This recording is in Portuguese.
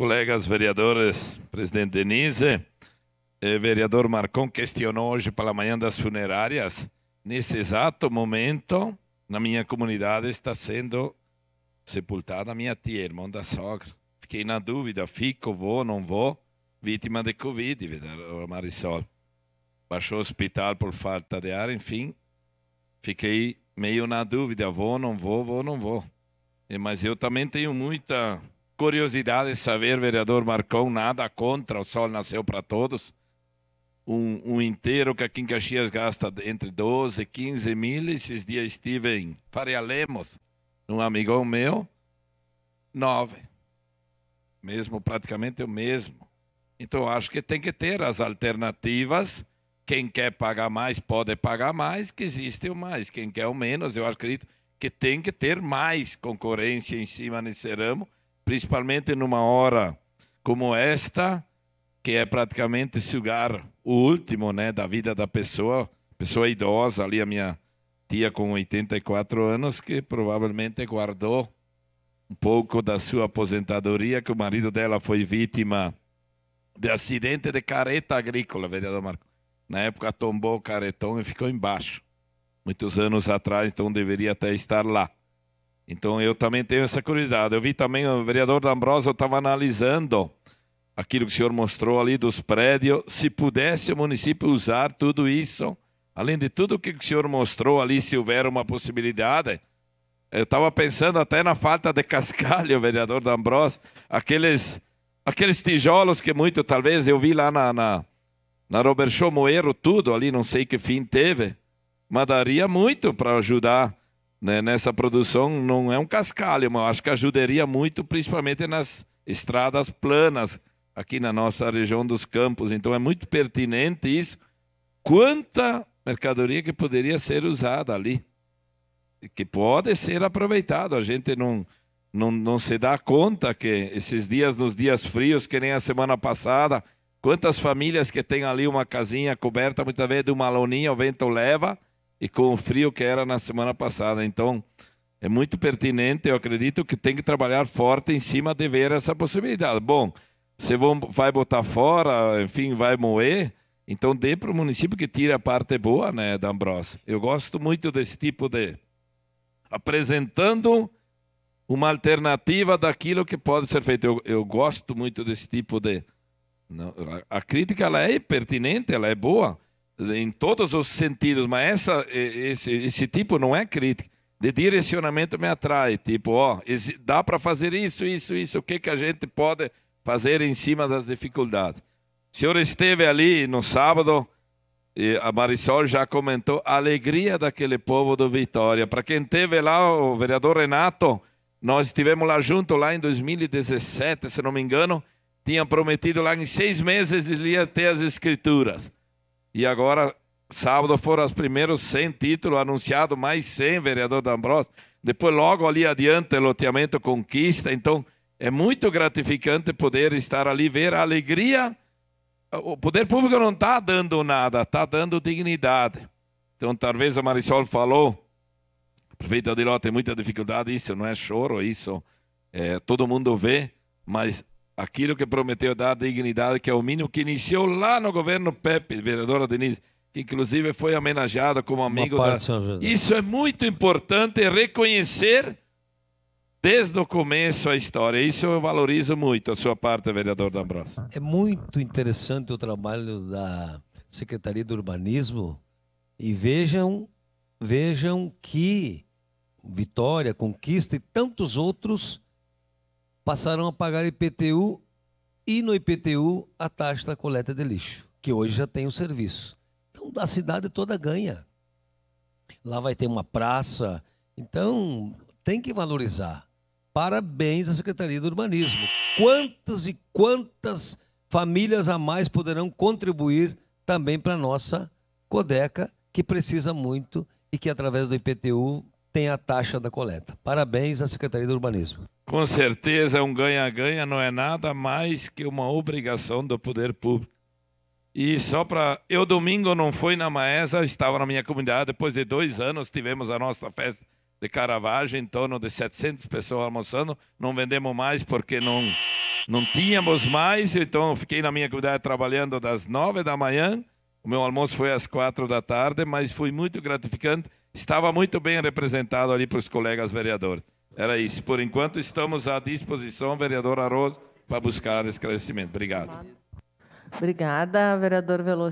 colegas vereadores, presidente Denise, eh, vereador Marcon questionou hoje pela manhã das funerárias. Nesse exato momento, na minha comunidade está sendo sepultada minha tia, irmã da sogra. Fiquei na dúvida, fico, vou, não vou, vítima de Covid, Marisol. Baixou o hospital por falta de ar, enfim. Fiquei meio na dúvida, vou, não vou, vou, não vou. Eh, mas eu também tenho muita Curiosidade saber, vereador Marcão, nada contra, o sol nasceu para todos. Um, um, inteiro que aqui em Caxias gasta entre 12 e 15 mil. Esses dias estive em Faria Lemos, um amigão meu, nove. Mesmo, praticamente o mesmo. Então, acho que tem que ter as alternativas. Quem quer pagar mais, pode pagar mais, que existe o mais. Quem quer o menos, eu acredito que tem que ter mais concorrência em cima nesse ramo principalmente numa hora como esta, que é praticamente sugar o último né, da vida da pessoa, pessoa idosa, ali a minha tia com 84 anos, que provavelmente guardou um pouco da sua aposentadoria, que o marido dela foi vítima de acidente de careta agrícola, vereador Marco. Na época tombou o caretão e ficou embaixo. Muitos anos atrás, então deveria até estar lá. Então eu também tenho essa curiosidade. Eu vi também o vereador D'Ambrosio estava analisando aquilo que o senhor mostrou ali dos prédios. Se pudesse o município usar tudo isso, além de tudo que o senhor mostrou ali, se houver uma possibilidade, eu estava pensando até na falta de cascalho, vereador D'Ambrosio, aqueles, aqueles tijolos que muito, talvez, eu vi lá na, na, na Robert Show Moeiro, tudo ali, não sei que fim teve, mas daria muito para ajudar né, nessa produção não é um cascalho, mas acho que ajudaria muito, principalmente nas estradas planas aqui na nossa região dos campos. Então é muito pertinente isso. Quanta mercadoria que poderia ser usada ali, que pode ser aproveitado. A gente não, não, não se dá conta que esses dias, nos dias frios, que nem a semana passada, quantas famílias que têm ali uma casinha coberta, muitas vezes de uma loninha, o vento leva, e com o frio que era na semana passada. Então, é muito pertinente, eu acredito que tem que trabalhar forte em cima de ver essa possibilidade. Bom, você vai botar fora, enfim, vai moer, então dê para o município que tire a parte boa, né, da Eu gosto muito desse tipo de apresentando uma alternativa daquilo que pode ser feito. Eu, eu gosto muito desse tipo de não, a, a crítica ela é pertinente, ela é boa, em todos os sentidos, mas essa, esse, esse tipo não é crítica. De direcionamento me atrai, tipo, ó, dá para fazer isso, isso, isso, o que, que a gente pode fazer em cima das dificuldades. O senhor esteve ali no sábado, a Marisol já comentou a alegria daquele povo do Vitória. Para quem teve lá, o vereador Renato, nós estivemos lá junto lá em 2017, se não me engano, tinha prometido lá em seis meses ele ia ter as escrituras. E agora, sábado, foram os primeiros 100 títulos anunciados, mais 100, vereador D'Ambrosio. Depois, logo ali adiante, loteamento conquista. Então, é muito gratificante poder estar ali, ver a alegria. O poder público não está dando nada, está dando dignidade. Então, talvez a Marisol falou, a prefeita de Ló tem muita dificuldade, isso não é choro, isso é, todo mundo vê, mas aquilo que prometeu dar dignidade, que é o mínimo que iniciou lá no governo Pepe, vereadora Denise, que inclusive foi homenageada como amigo da... Isso é muito importante reconhecer desde o começo a história. Isso eu valorizo muito a sua parte, vereador D'Ambrosio. É muito interessante o trabalho da Secretaria do Urbanismo e vejam, vejam que Vitória, Conquista e tantos outros passaram a pagar IPTU e no IPTU a taxa da coleta de lixo, que hoje já tem o serviço. Então a cidade toda ganha. Lá vai ter uma praça. Então tem que valorizar. Parabéns à Secretaria do Urbanismo. Quantas e quantas famílias a mais poderão contribuir também para a nossa Codeca, que precisa muito e que através do IPTU tem a taxa da coleta. Parabéns à Secretaria do Urbanismo. Com certeza, é um ganha-ganha não é nada mais que uma obrigação do poder público. E só para. Eu, domingo, não fui na Maesa, estava na minha comunidade. Depois de dois anos, tivemos a nossa festa de Caravaggio, em torno de 700 pessoas almoçando. Não vendemos mais porque não, não tínhamos mais. Então, eu fiquei na minha comunidade trabalhando das nove da manhã. O meu almoço foi às quatro da tarde, mas foi muito gratificante estava muito bem representado ali para os colegas vereadores. Era isso. Por enquanto, estamos à disposição, vereador Arroz, para buscar esclarecimento. Obrigado. Obrigada, vereador Veloso.